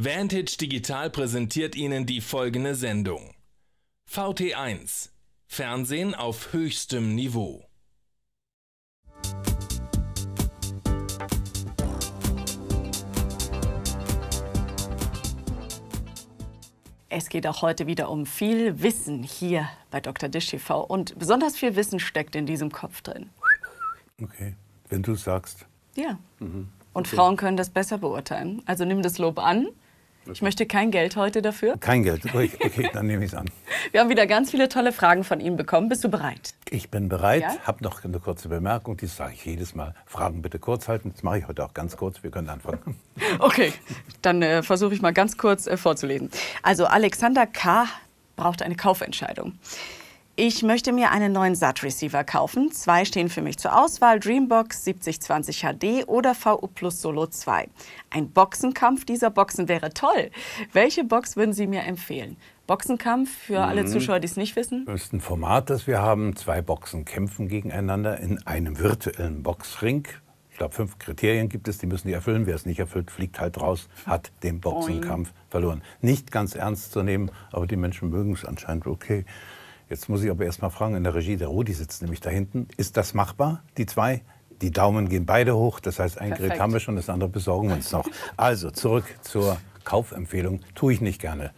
Vantage Digital präsentiert Ihnen die folgende Sendung. VT1 Fernsehen auf höchstem Niveau. Es geht auch heute wieder um viel Wissen hier bei Dr. Disch TV und besonders viel Wissen steckt in diesem Kopf drin. Okay, wenn du es sagst. Ja. Mhm. Und okay. Frauen können das besser beurteilen. Also nimm das Lob an ich möchte kein Geld heute dafür. Kein Geld, ruhig. Okay, dann nehme ich es an. Wir haben wieder ganz viele tolle Fragen von Ihnen bekommen. Bist du bereit? Ich bin bereit, ja? habe noch eine kurze Bemerkung, die sage ich jedes Mal. Fragen bitte kurz halten. Das mache ich heute auch ganz kurz. Wir können anfangen. Okay, dann äh, versuche ich mal ganz kurz äh, vorzulesen. Also Alexander K. braucht eine Kaufentscheidung. Ich möchte mir einen neuen SAT-Receiver kaufen. Zwei stehen für mich zur Auswahl, Dreambox 7020 HD oder VU Plus Solo 2. Ein Boxenkampf dieser Boxen wäre toll. Welche Box würden Sie mir empfehlen? Boxenkampf für alle mhm. Zuschauer, die es nicht wissen? Das ist ein Format, das wir haben. Zwei Boxen kämpfen gegeneinander in einem virtuellen Boxring. Ich glaube, fünf Kriterien gibt es, die müssen die erfüllen. Wer es nicht erfüllt, fliegt halt raus, hat den Boxenkampf verloren. Nicht ganz ernst zu nehmen, aber die Menschen mögen es anscheinend okay. Jetzt muss ich aber erst mal fragen in der Regie, der Rudi sitzt nämlich da hinten. Ist das machbar, die zwei? Die Daumen gehen beide hoch, das heißt, ein Perfekt. Gerät haben wir schon, das andere besorgen wir uns noch. Also zurück zur Kaufempfehlung. Tue ich nicht gerne.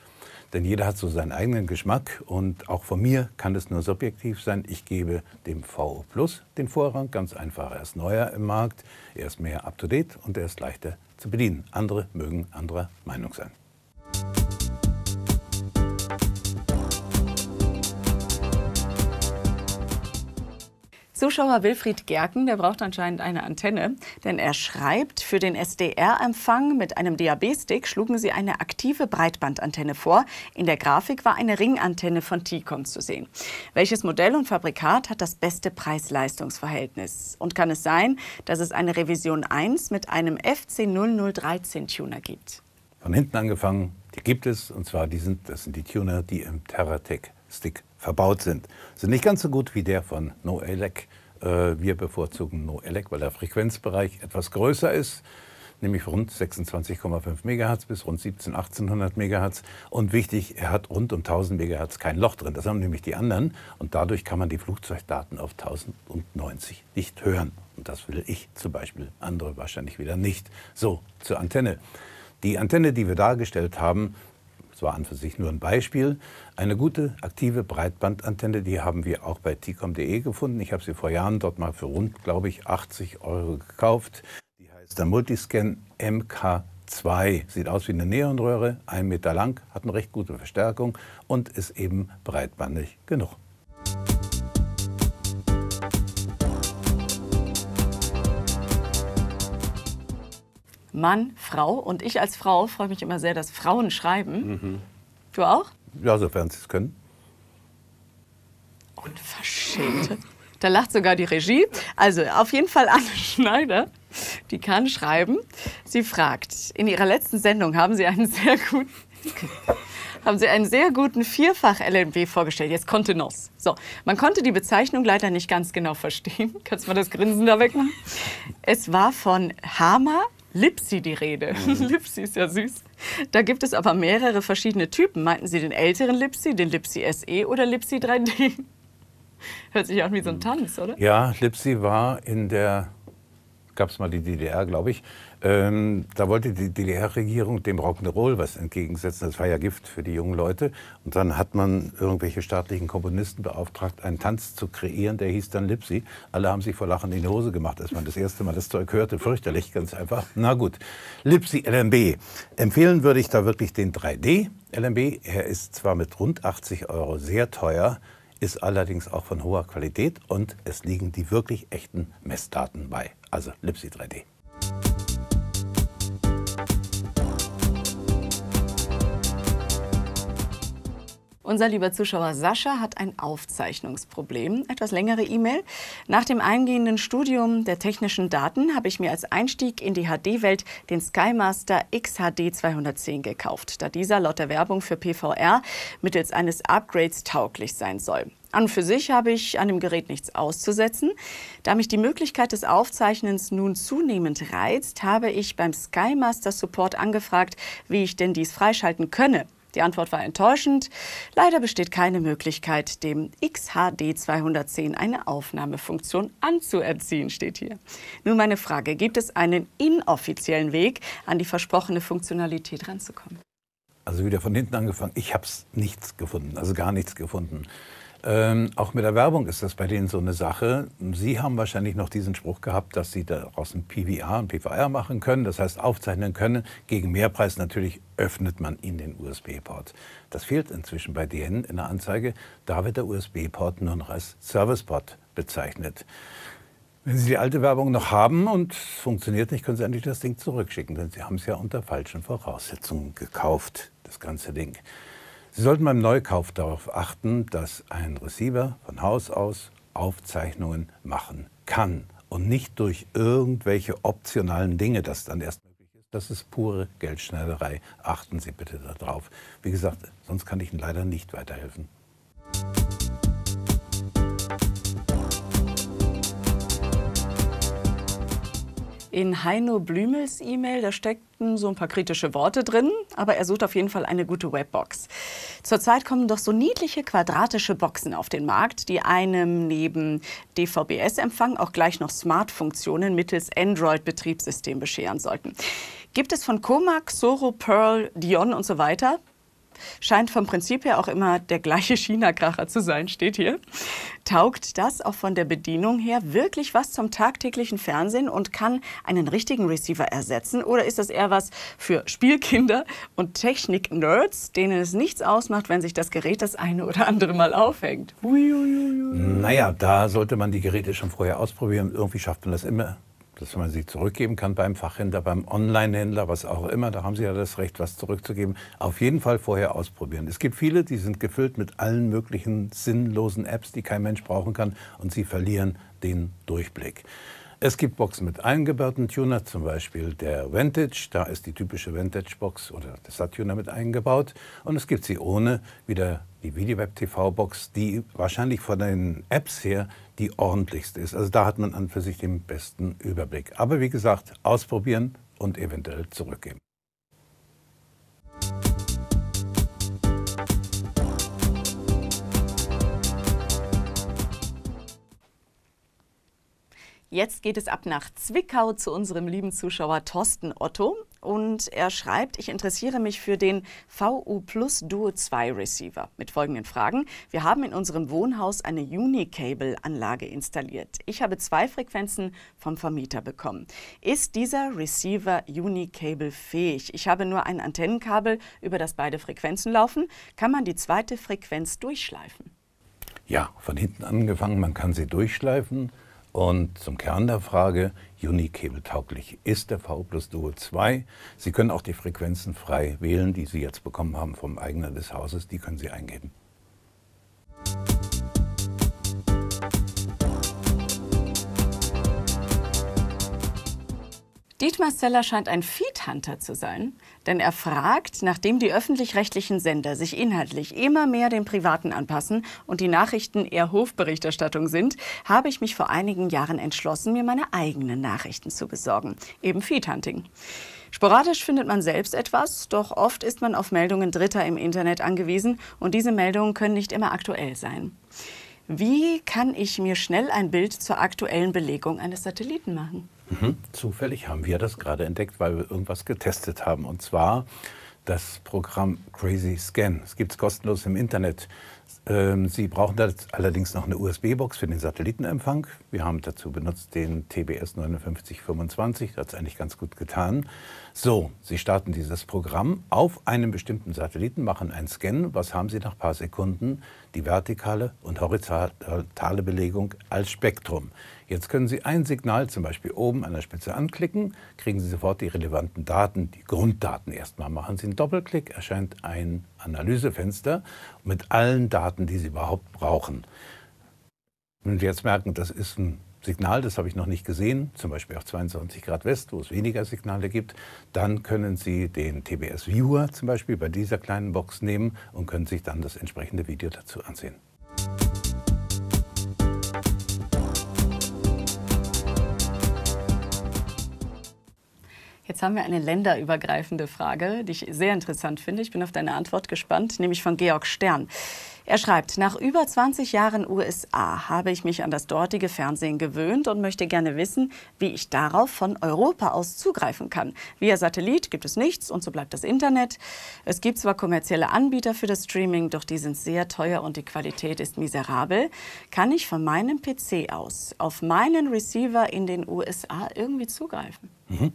Denn jeder hat so seinen eigenen Geschmack und auch von mir kann es nur subjektiv sein. Ich gebe dem VO Plus den Vorrang, ganz einfach. Er ist neuer im Markt, er ist mehr up-to-date und er ist leichter zu bedienen. Andere mögen anderer Meinung sein. Zuschauer Wilfried Gerken, der braucht anscheinend eine Antenne, denn er schreibt, für den SDR-Empfang mit einem DAB-Stick schlugen sie eine aktive Breitbandantenne vor. In der Grafik war eine Ringantenne von T-Com zu sehen. Welches Modell und Fabrikat hat das beste Preis-Leistungs-Verhältnis? Und kann es sein, dass es eine Revision 1 mit einem FC0013-Tuner gibt? Von hinten angefangen, die gibt es, und zwar die sind, das sind die Tuner, die im Terratec-Stick verbaut sind. Sind nicht ganz so gut wie der von NoELEC. Äh, wir bevorzugen NoELEC, weil der Frequenzbereich etwas größer ist, nämlich rund 26,5 MHz bis rund 1700 1800 MHz. Und wichtig, er hat rund um 1000 MHz kein Loch drin. Das haben nämlich die anderen. Und dadurch kann man die Flugzeugdaten auf 1090 nicht hören. Und das will ich zum Beispiel, andere wahrscheinlich wieder nicht. So, zur Antenne. Die Antenne, die wir dargestellt haben, das war an für sich nur ein Beispiel, eine gute aktive Breitbandantenne, die haben wir auch bei ticom.de gefunden. Ich habe sie vor Jahren dort mal für rund, glaube ich, 80 Euro gekauft. Die heißt der Multiscan MK 2. Sieht aus wie eine Neonröhre, ein Meter lang, hat eine recht gute Verstärkung und ist eben breitbandig genug. Mann, Frau. Und ich als Frau freue mich immer sehr, dass Frauen schreiben. Mhm. Du auch? Ja, sofern sie es können. Unverschämt. Da lacht sogar die Regie. Also auf jeden Fall Anne Schneider, die kann schreiben. Sie fragt, in ihrer letzten Sendung haben Sie einen sehr guten... haben Sie einen sehr guten Vierfach-LNW vorgestellt. Jetzt Kontenance. So, man konnte die Bezeichnung leider nicht ganz genau verstehen. Kannst du mal das Grinsen da wegmachen? Es war von Hama Lipsy die Rede. Mhm. Lipsi ist ja süß. Da gibt es aber mehrere verschiedene Typen. Meinten Sie den älteren Lipsy, den Lipsy SE oder Lipsy 3D? Hört sich an wie so ein mhm. Tanz, oder? Ja, Lipsy war in der, gab es mal die DDR, glaube ich, ähm, da wollte die DDR-Regierung dem Rock'n'Roll was entgegensetzen. Das war ja Gift für die jungen Leute. Und dann hat man irgendwelche staatlichen Komponisten beauftragt, einen Tanz zu kreieren, der hieß dann Lipsy. Alle haben sich vor Lachen in die Hose gemacht, als man das erste Mal das Zeug hörte. Fürchterlich, ganz einfach. Na gut, Lipsy LMB. Empfehlen würde ich da wirklich den 3D LMB. Er ist zwar mit rund 80 Euro sehr teuer, ist allerdings auch von hoher Qualität und es liegen die wirklich echten Messdaten bei. Also Lipsy 3D. Unser lieber Zuschauer Sascha hat ein Aufzeichnungsproblem. Etwas längere E-Mail. Nach dem eingehenden Studium der technischen Daten habe ich mir als Einstieg in die HD-Welt den Skymaster XHD 210 gekauft, da dieser laut der Werbung für PVR mittels eines Upgrades tauglich sein soll. An und für sich habe ich an dem Gerät nichts auszusetzen. Da mich die Möglichkeit des Aufzeichnens nun zunehmend reizt, habe ich beim Skymaster Support angefragt, wie ich denn dies freischalten könne. Die Antwort war enttäuschend. Leider besteht keine Möglichkeit, dem XHD 210 eine Aufnahmefunktion anzuerziehen, steht hier. Nun meine Frage, gibt es einen inoffiziellen Weg, an die versprochene Funktionalität ranzukommen? Also wieder von hinten angefangen, ich habe nichts gefunden, also gar nichts gefunden. Ähm, auch mit der Werbung ist das bei denen so eine Sache. Sie haben wahrscheinlich noch diesen Spruch gehabt, dass Sie daraus ein PVA und PVR machen können, das heißt aufzeichnen können. Gegen Mehrpreis natürlich öffnet man Ihnen den USB-Port. Das fehlt inzwischen bei denen in der Anzeige. Da wird der USB-Port nur noch als Service-Port bezeichnet. Wenn Sie die alte Werbung noch haben und es funktioniert nicht, können Sie endlich das Ding zurückschicken, denn Sie haben es ja unter falschen Voraussetzungen gekauft, das ganze Ding. Sie sollten beim Neukauf darauf achten, dass ein Receiver von Haus aus Aufzeichnungen machen kann und nicht durch irgendwelche optionalen Dinge das dann erst möglich ist. Das ist pure Geldschneiderei. Achten Sie bitte darauf. Wie gesagt, sonst kann ich Ihnen leider nicht weiterhelfen. In Heino Blümels E-Mail, da steckten so ein paar kritische Worte drin, aber er sucht auf jeden Fall eine gute Webbox. Zurzeit kommen doch so niedliche quadratische Boxen auf den Markt, die einem neben dvbs empfang auch gleich noch Smart-Funktionen mittels Android-Betriebssystem bescheren sollten. Gibt es von Comac, Soro, Pearl, Dion und so weiter Scheint vom Prinzip her auch immer der gleiche China-Kracher zu sein, steht hier. Taugt das auch von der Bedienung her wirklich was zum tagtäglichen Fernsehen und kann einen richtigen Receiver ersetzen? Oder ist das eher was für Spielkinder und Technik-Nerds, denen es nichts ausmacht, wenn sich das Gerät das eine oder andere Mal aufhängt? Uiuiui. Naja, da sollte man die Geräte schon vorher ausprobieren. Irgendwie schafft man das immer dass man sie zurückgeben kann beim Fachhändler, beim Onlinehändler, was auch immer. Da haben Sie ja das Recht, was zurückzugeben. Auf jeden Fall vorher ausprobieren. Es gibt viele, die sind gefüllt mit allen möglichen sinnlosen Apps, die kein Mensch brauchen kann. Und Sie verlieren den Durchblick. Es gibt Boxen mit eingebauten Tuner, zum Beispiel der Vantage, da ist die typische Vantage-Box oder der Sat-Tuner mit eingebaut. Und es gibt sie ohne, wieder die VidiWeb TV-Box, die wahrscheinlich von den Apps her die ordentlichste ist. Also da hat man an für sich den besten Überblick. Aber wie gesagt, ausprobieren und eventuell zurückgeben. Jetzt geht es ab nach Zwickau zu unserem lieben Zuschauer Thorsten Otto. Und er schreibt, ich interessiere mich für den VU Plus Duo 2 Receiver mit folgenden Fragen. Wir haben in unserem Wohnhaus eine Unicable-Anlage installiert. Ich habe zwei Frequenzen vom Vermieter bekommen. Ist dieser Receiver Unicable fähig? Ich habe nur ein Antennenkabel, über das beide Frequenzen laufen. Kann man die zweite Frequenz durchschleifen? Ja, von hinten angefangen, man kann sie durchschleifen. Und zum Kern der Frage, Unikabel-tauglich ist der V plus Duo 2. Sie können auch die Frequenzen frei wählen, die Sie jetzt bekommen haben vom Eigner des Hauses. Die können Sie eingeben. Dietmar Zeller scheint ein Feedhunter zu sein, denn er fragt, nachdem die öffentlich-rechtlichen Sender sich inhaltlich immer mehr den Privaten anpassen und die Nachrichten eher Hofberichterstattung sind, habe ich mich vor einigen Jahren entschlossen, mir meine eigenen Nachrichten zu besorgen. Eben Feedhunting. Sporadisch findet man selbst etwas, doch oft ist man auf Meldungen Dritter im Internet angewiesen und diese Meldungen können nicht immer aktuell sein. Wie kann ich mir schnell ein Bild zur aktuellen Belegung eines Satelliten machen? Mhm. Zufällig haben wir das gerade entdeckt, weil wir irgendwas getestet haben. Und zwar das Programm Crazy Scan. Es gibt es kostenlos im Internet. Ähm, Sie brauchen da allerdings noch eine USB-Box für den Satellitenempfang. Wir haben dazu benutzt den TBS 5925. Das hat es eigentlich ganz gut getan. So, Sie starten dieses Programm auf einem bestimmten Satelliten, machen einen Scan. Was haben Sie nach ein paar Sekunden? Die vertikale und horizontale Belegung als Spektrum. Jetzt können Sie ein Signal zum Beispiel oben an der Spitze anklicken, kriegen Sie sofort die relevanten Daten, die Grunddaten erstmal. Machen Sie einen Doppelklick, erscheint ein Analysefenster mit allen Daten, die Sie überhaupt brauchen. Wenn Sie jetzt merken, das ist ein Signal, das habe ich noch nicht gesehen, zum Beispiel auf 22 Grad West, wo es weniger Signale gibt, dann können Sie den TBS Viewer zum Beispiel bei dieser kleinen Box nehmen und können sich dann das entsprechende Video dazu ansehen. Jetzt haben wir eine länderübergreifende Frage, die ich sehr interessant finde. Ich bin auf deine Antwort gespannt, nämlich von Georg Stern. Er schreibt, nach über 20 Jahren USA habe ich mich an das dortige Fernsehen gewöhnt und möchte gerne wissen, wie ich darauf von Europa aus zugreifen kann. Via Satellit gibt es nichts und so bleibt das Internet. Es gibt zwar kommerzielle Anbieter für das Streaming, doch die sind sehr teuer und die Qualität ist miserabel. Kann ich von meinem PC aus auf meinen Receiver in den USA irgendwie zugreifen? Mhm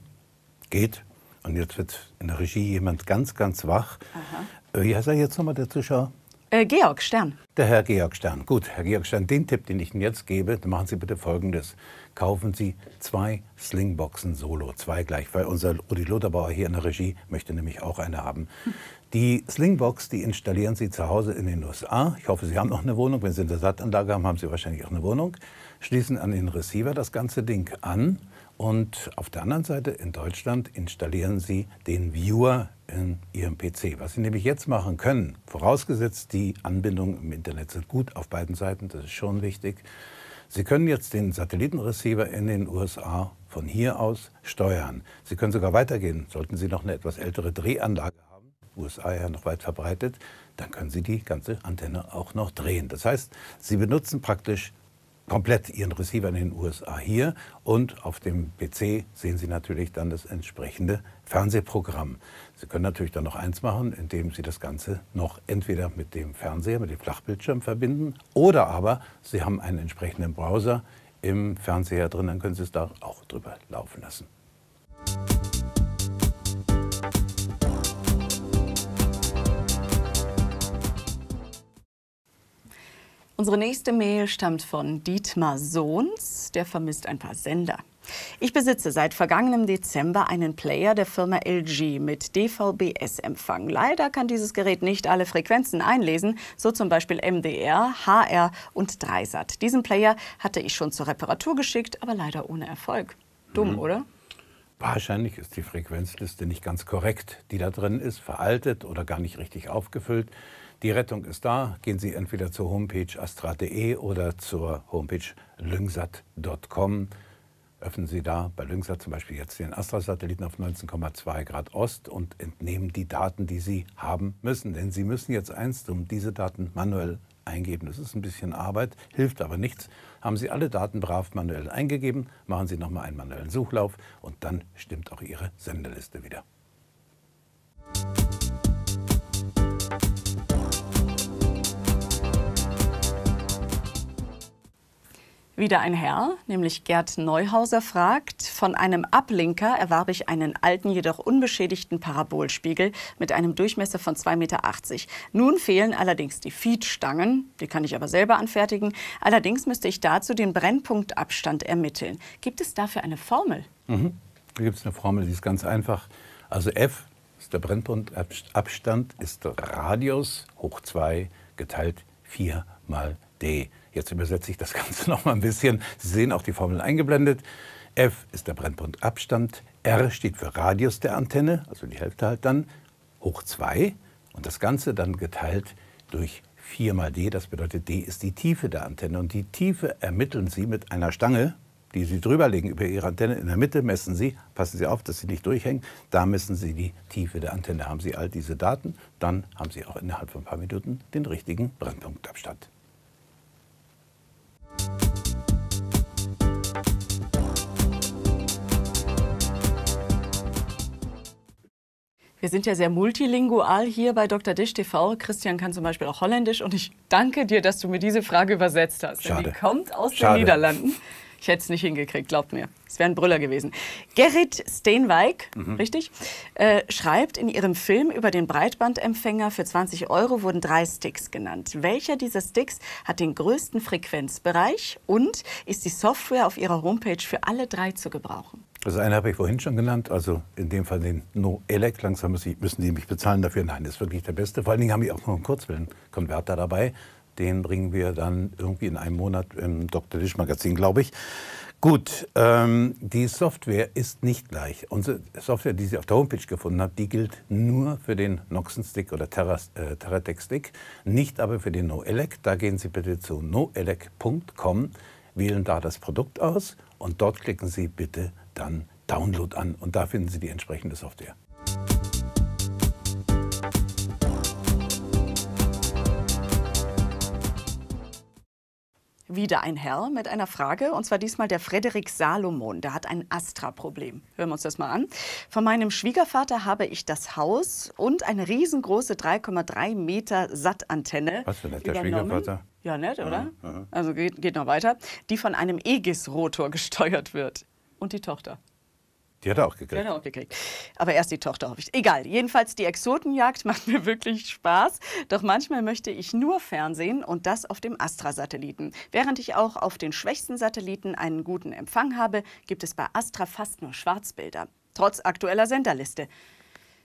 geht. Und jetzt wird in der Regie jemand ganz, ganz wach. Aha. Äh, wie heißt er jetzt nochmal, der Zuschauer? Äh, Georg Stern. Der Herr Georg Stern. Gut, Herr Georg Stern, den Tipp, den ich Ihnen jetzt gebe, dann machen Sie bitte Folgendes. Kaufen Sie zwei Slingboxen Solo, zwei gleich, weil unser Rudi Lotherbauer hier in der Regie möchte nämlich auch eine haben. Hm. Die Slingbox, die installieren Sie zu Hause in den USA. Ich hoffe, Sie haben noch eine Wohnung. Wenn Sie eine Sattanlage haben, haben Sie wahrscheinlich auch eine Wohnung. Schließen an den Receiver das ganze Ding an und auf der anderen Seite in Deutschland installieren Sie den Viewer in Ihrem PC. Was Sie nämlich jetzt machen können, vorausgesetzt die Anbindung im Internet sind gut auf beiden Seiten, das ist schon wichtig. Sie können jetzt den Satellitenreceiver in den USA von hier aus steuern. Sie können sogar weitergehen. Sollten Sie noch eine etwas ältere Drehanlage haben, USA ja noch weit verbreitet, dann können Sie die ganze Antenne auch noch drehen. Das heißt, Sie benutzen praktisch komplett Ihren Receiver in den USA hier und auf dem PC sehen Sie natürlich dann das entsprechende Fernsehprogramm. Sie können natürlich dann noch eins machen, indem Sie das Ganze noch entweder mit dem Fernseher, mit dem Flachbildschirm verbinden oder aber Sie haben einen entsprechenden Browser im Fernseher drin, dann können Sie es da auch drüber laufen lassen. Unsere nächste Mail stammt von Dietmar Sohns, der vermisst ein paar Sender. Ich besitze seit vergangenem Dezember einen Player der Firma LG mit dvbs empfang Leider kann dieses Gerät nicht alle Frequenzen einlesen, so zum Beispiel MDR, HR und Dreisat. Diesen Player hatte ich schon zur Reparatur geschickt, aber leider ohne Erfolg. Dumm, mhm. oder? Wahrscheinlich ist die Frequenzliste nicht ganz korrekt, die da drin ist, veraltet oder gar nicht richtig aufgefüllt. Die Rettung ist da. Gehen Sie entweder zur Homepage astra.de oder zur Homepage lyngsat.com. Öffnen Sie da bei Lyngsat zum Beispiel jetzt den Astra-Satelliten auf 19,2 Grad Ost und entnehmen die Daten, die Sie haben müssen. Denn Sie müssen jetzt einst um diese Daten manuell eingeben. Das ist ein bisschen Arbeit, hilft aber nichts. Haben Sie alle Daten brav manuell eingegeben, machen Sie nochmal einen manuellen Suchlauf und dann stimmt auch Ihre Sendeliste wieder. wieder ein Herr, nämlich Gerd Neuhauser, fragt, von einem Ablinker erwarb ich einen alten, jedoch unbeschädigten Parabolspiegel mit einem Durchmesser von 2,80 Meter. Nun fehlen allerdings die Feedstangen, die kann ich aber selber anfertigen. Allerdings müsste ich dazu den Brennpunktabstand ermitteln. Gibt es dafür eine Formel? Mhm. Da gibt es eine Formel, die ist ganz einfach. Also F ist der Brennpunktabstand, ist Radius hoch 2 geteilt 4 mal D. Jetzt übersetze ich das Ganze noch mal ein bisschen. Sie sehen auch die Formel eingeblendet. F ist der Brennpunktabstand, R steht für Radius der Antenne, also die Hälfte halt dann, hoch 2 und das Ganze dann geteilt durch 4 mal D, das bedeutet D ist die Tiefe der Antenne und die Tiefe ermitteln Sie mit einer Stange, die Sie drüberlegen über Ihre Antenne, in der Mitte messen Sie, passen Sie auf, dass Sie nicht durchhängen, da messen Sie die Tiefe der Antenne, haben Sie all diese Daten, dann haben Sie auch innerhalb von ein paar Minuten den richtigen Brennpunktabstand. Wir sind ja sehr multilingual hier bei Dr. Disch TV. Christian kann zum Beispiel auch Holländisch und ich danke dir, dass du mir diese Frage übersetzt hast. Schade. Die kommt aus Schade. den Niederlanden. Ich hätte es nicht hingekriegt, glaubt mir. Es wäre ein Brüller gewesen. Gerrit Steenweig, mhm. richtig, äh, schreibt, in ihrem Film über den Breitbandempfänger für 20 Euro wurden drei Sticks genannt. Welcher dieser Sticks hat den größten Frequenzbereich und ist die Software auf ihrer Homepage für alle drei zu gebrauchen? Das also eine habe ich vorhin schon genannt, also in dem Fall den No-Elec. Langsam müssen die mich bezahlen dafür. Nein, das ist wirklich der beste. Vor allen Dingen haben wir auch noch einen Kurzwellenkonverter dabei. Den bringen wir dann irgendwie in einem Monat im Dr. Dish Magazin, glaube ich. Gut, ähm, die Software ist nicht gleich. Unsere Software, die Sie auf der Homepage gefunden haben, die gilt nur für den Noxen-Stick oder äh, Terratec-Stick, nicht aber für den NoElec. Da gehen Sie bitte zu noelec.com, wählen da das Produkt aus und dort klicken Sie bitte dann Download an und da finden Sie die entsprechende Software. Wieder ein Herr mit einer Frage, und zwar diesmal der Frederik Salomon. Der hat ein Astra-Problem. Hören wir uns das mal an. Von meinem Schwiegervater habe ich das Haus und eine riesengroße 3,3 Meter Sattantenne. Was für ein netter Schwiegervater? Ja, nett, oder? Ja, ja. Also geht, geht noch weiter. Die von einem EGIS-Rotor gesteuert wird. Und die Tochter. Die hat er auch gekriegt. Die hat er auch gekriegt. Aber erst die Tochter, hoffe ich. Egal. Jedenfalls, die Exotenjagd macht mir wirklich Spaß. Doch manchmal möchte ich nur Fernsehen und das auf dem Astra-Satelliten. Während ich auch auf den schwächsten Satelliten einen guten Empfang habe, gibt es bei Astra fast nur Schwarzbilder. Trotz aktueller Senderliste.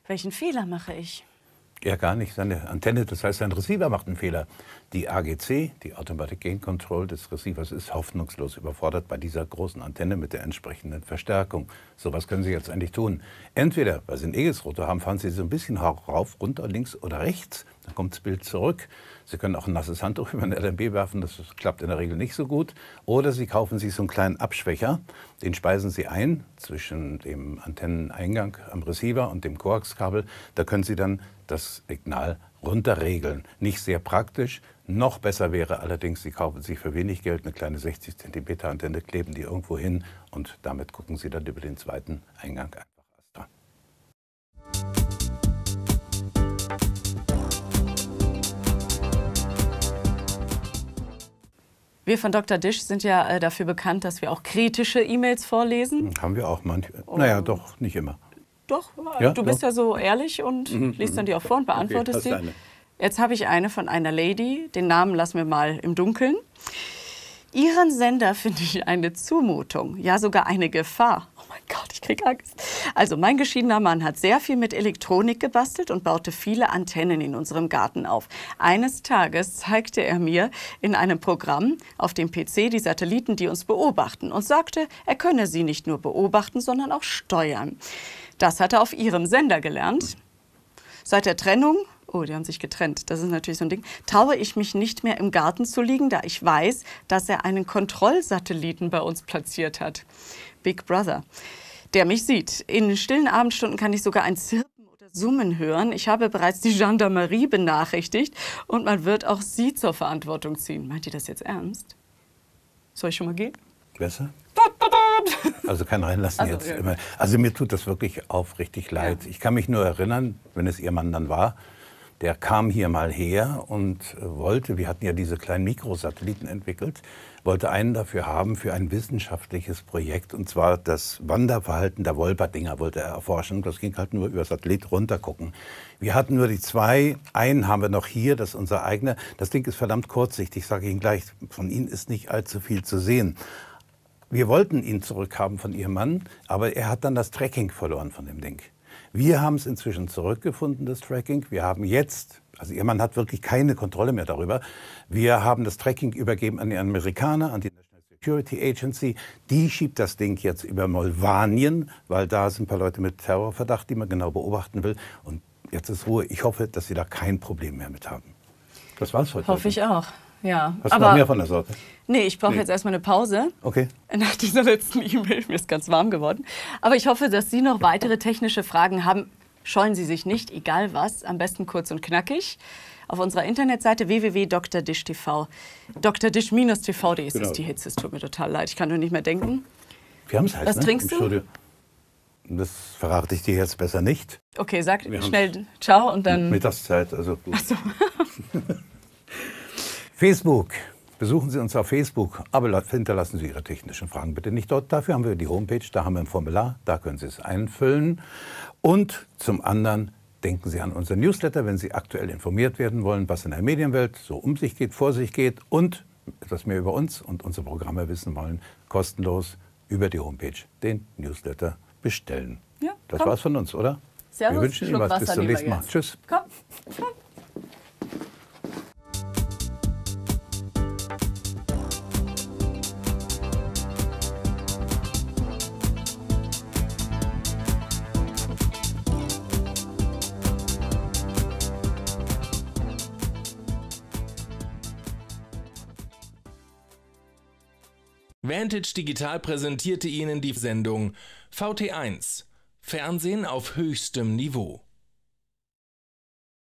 Welchen Fehler mache ich? Ja, gar nicht. Seine Antenne, das heißt, sein Receiver macht einen Fehler. Die AGC, die Automatic Gain Control des Receivers, ist hoffnungslos überfordert bei dieser großen Antenne mit der entsprechenden Verstärkung. So was können Sie jetzt eigentlich tun. Entweder, weil Sie einen Egesrotor haben, fahren Sie so ein bisschen rauf, runter, links oder rechts. Dann kommt das Bild zurück. Sie können auch ein nasses Handtuch über ein LMB werfen. Das klappt in der Regel nicht so gut. Oder Sie kaufen sich so einen kleinen Abschwächer. Den speisen Sie ein zwischen dem Antenneneingang am Receiver und dem Koaxkabel. Da können Sie dann das Signal runterregeln. Nicht sehr praktisch. Noch besser wäre allerdings, Sie kaufen sich für wenig Geld eine kleine 60 Zentimeter Antenne, kleben die irgendwo hin und damit gucken Sie dann über den zweiten Eingang einfach Astra. Wir von Dr. Disch sind ja äh, dafür bekannt, dass wir auch kritische E-Mails vorlesen. Haben wir auch manchmal. Naja, oh. doch, nicht immer. Doch, ja, du bist ja so ehrlich und mhm, mhm, liest dann die auch vor und beantwortest okay, die. Jetzt habe ich eine von einer Lady, den Namen lassen wir mal im Dunkeln. Ihren Sender finde ich eine Zumutung, ja sogar eine Gefahr. Oh mein Gott, ich kriege Angst. Also mein geschiedener Mann hat sehr viel mit Elektronik gebastelt und baute viele Antennen in unserem Garten auf. Eines Tages zeigte er mir in einem Programm auf dem PC die Satelliten, die uns beobachten und sagte, er könne sie nicht nur beobachten, sondern auch steuern. Das hat er auf ihrem Sender gelernt. Seit der Trennung, oh, die haben sich getrennt, das ist natürlich so ein Ding, traue ich mich nicht mehr im Garten zu liegen, da ich weiß, dass er einen Kontrollsatelliten bei uns platziert hat. Big Brother, der mich sieht. In stillen Abendstunden kann ich sogar ein Zirpen oder Summen hören. Ich habe bereits die Gendarmerie benachrichtigt und man wird auch sie zur Verantwortung ziehen. Meint ihr das jetzt ernst? Soll ich schon mal gehen? Besser gehabt? Also kein Reinlassen also, jetzt. Immer. Also mir tut das wirklich aufrichtig leid. Ja. Ich kann mich nur erinnern, wenn es Ihr Mann dann war, der kam hier mal her und äh, wollte, wir hatten ja diese kleinen Mikrosatelliten entwickelt, wollte einen dafür haben für ein wissenschaftliches Projekt und zwar das Wanderverhalten der Wolperdinger wollte er erforschen. Das ging halt nur über Satellit runtergucken. Wir hatten nur die zwei, einen haben wir noch hier, das ist unser eigener. Das Ding ist verdammt kurzsichtig, sage ich Ihnen gleich. Von Ihnen ist nicht allzu viel zu sehen. Wir wollten ihn zurückhaben von ihrem Mann, aber er hat dann das Tracking verloren von dem Ding. Wir haben es inzwischen zurückgefunden, das Tracking. Wir haben jetzt, also ihr Mann hat wirklich keine Kontrolle mehr darüber. Wir haben das Tracking übergeben an die Amerikaner, an die National Security Agency. Die schiebt das Ding jetzt über Molvanien, weil da sind ein paar Leute mit Terrorverdacht, die man genau beobachten will. Und jetzt ist Ruhe. Ich hoffe, dass Sie da kein Problem mehr mit haben. Das war's heute. Hoffe ich auch. Ja. Hast du noch mehr von der Sorte? Nee, ich brauche nee. jetzt erstmal eine Pause. Okay. Nach dieser letzten E-Mail, mir ist ganz warm geworden. Aber ich hoffe, dass Sie noch weitere technische Fragen haben. Scheuen Sie sich nicht, egal was, am besten kurz und knackig. Auf unserer Internetseite www.drdish.tv. drdisch tvde ist genau. die Hitze, es tut mir total leid, ich kann nur nicht mehr denken. Wir haben es halt, Was ne? trinkst du? Das verrate ich dir jetzt besser nicht. Okay, sag Wir schnell Ciao und dann... Mittagszeit, also gut. Ach so. Facebook. Besuchen Sie uns auf Facebook, aber hinterlassen Sie Ihre technischen Fragen bitte nicht dort. Dafür haben wir die Homepage, da haben wir ein Formular, da können Sie es einfüllen. Und zum anderen denken Sie an unseren Newsletter, wenn Sie aktuell informiert werden wollen, was in der Medienwelt so um sich geht, vor sich geht und etwas mehr über uns und unsere Programme wissen wollen, kostenlos über die Homepage den Newsletter bestellen. Ja, das komm. war's von uns, oder? Servus, Wir wünschen Ihnen was. Bis zum nächsten Mal. Jetzt. Tschüss. Komm. komm. Vantage Digital präsentierte Ihnen die Sendung VT1 Fernsehen auf höchstem Niveau.